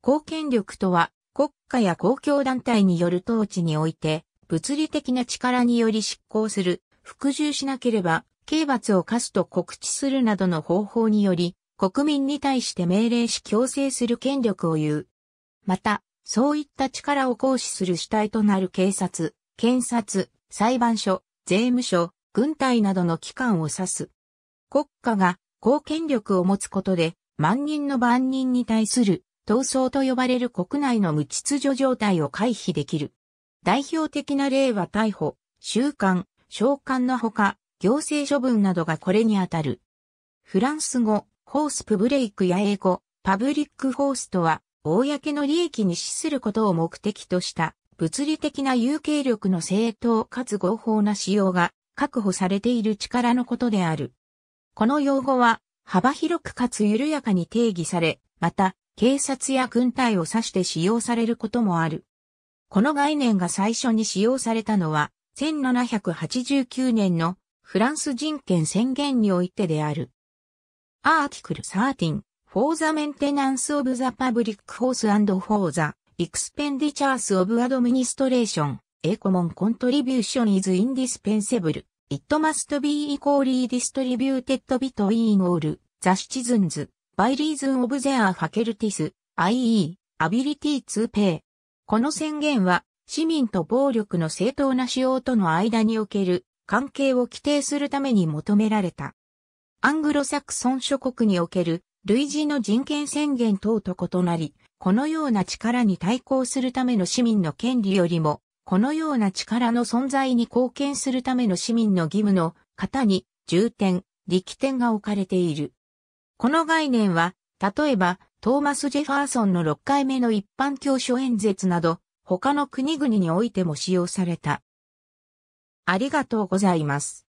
公権力とは、国家や公共団体による統治において、物理的な力により執行する、服従しなければ、刑罰を科すと告知するなどの方法により、国民に対して命令し強制する権力を言う。また、そういった力を行使する主体となる警察、検察、裁判所、税務署、軍隊などの機関を指す。国家が公権力を持つことで、万人の万人に対する闘争と呼ばれる国内の無秩序状態を回避できる。代表的な例は逮捕、収監、召喚のほか、行政処分などがこれにあたる。フランス語、ホースプブレイクや英語、パブリックホースとは、公の利益に資することを目的とした、物理的な有形力の正当かつ合法な使用が確保されている力のことである。この用語は、幅広くかつ緩やかに定義され、また、警察や軍隊を指して使用されることもある。この概念が最初に使用されたのは、1789年のフランス人権宣言においてである。アーティクル13 for the maintenance of the public force and for the expenditures of administration a common contribution is indispensable. It must be equally distributed between all the citizens. by reason of their faculties, i.e. ability to pay。この宣言は市民と暴力の正当な使用との間における関係を規定するために求められた。アングロサクソン諸国における類似の人権宣言等と異なり、このような力に対抗するための市民の権利よりも、このような力の存在に貢献するための市民の義務の型に重点、力点が置かれている。この概念は、例えば、トーマス・ジェファーソンの6回目の一般教書演説など、他の国々においても使用された。ありがとうございます。